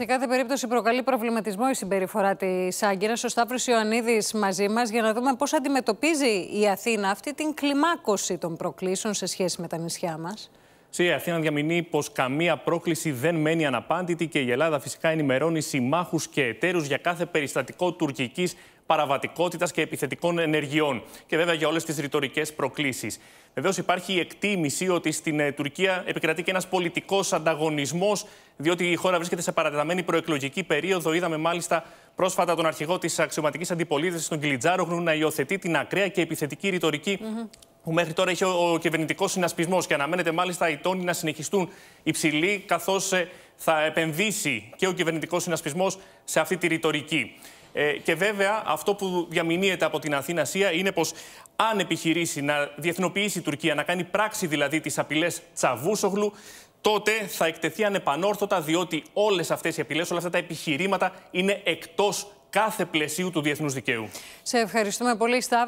Σε κάθε περίπτωση προκαλεί προβληματισμό η συμπεριφορά της Άγκυρας. Ο Σταύρος Ιωαννίδης μαζί μας για να δούμε πώς αντιμετωπίζει η Αθήνα αυτή την κλιμάκωση των προκλήσεων σε σχέση με τα νησιά μας. Σε η Αθήνα διαμηνεί πως καμία πρόκληση δεν μένει αναπάντητη και η Ελλάδα φυσικά ενημερώνει συμμάχους και εταίρους για κάθε περιστατικό τουρκικής παραβατικότητας και επιθετικών ενεργειών. Και βέβαια για όλες τις ρητορικές προκλήσεις. Βεβαίως υπάρχει η εκτίμηση ότι στην ε, Τουρκία επικρατεί και ένας πολιτικός ανταγωνισμός, διότι η χώρα βρίσκεται σε παρατεταμένη προεκλογική περίοδο. Είδαμε μάλιστα πρόσφατα τον αρχηγό της αξιωματικής αντιπολίτευσης, τον Κιλιτζάρογλου, να υιοθετεί την ακραία και επιθετική που μέχρι τώρα είχε ο κυβερνητικός συνασπισμός και αναμένεται μάλιστα οι τόνοι να συνεχιστούν υψηλοί, καθώς ε, θα επενδύσει και ο κυβερνητικός συνασπισμός σε αυτή τη ρητορική. Ε, και βέβαια, αυτό που διαμηνύεται από την Αθήνα είναι πως αν επιχειρήσει να διεθνοποιήσει η Τουρκία, να κάνει πράξη δηλαδή τις απειλές Τσαβούσογλου, τότε θα εκτεθεί ανεπανόρθωτα, διότι όλες αυτές οι απειλές, όλα αυτά τα επιχειρήματα είναι εκτός κάθε πλαισίου του διεθνούς δικαίου. Σε ευχαριστούμε πολύ, Σταύρο.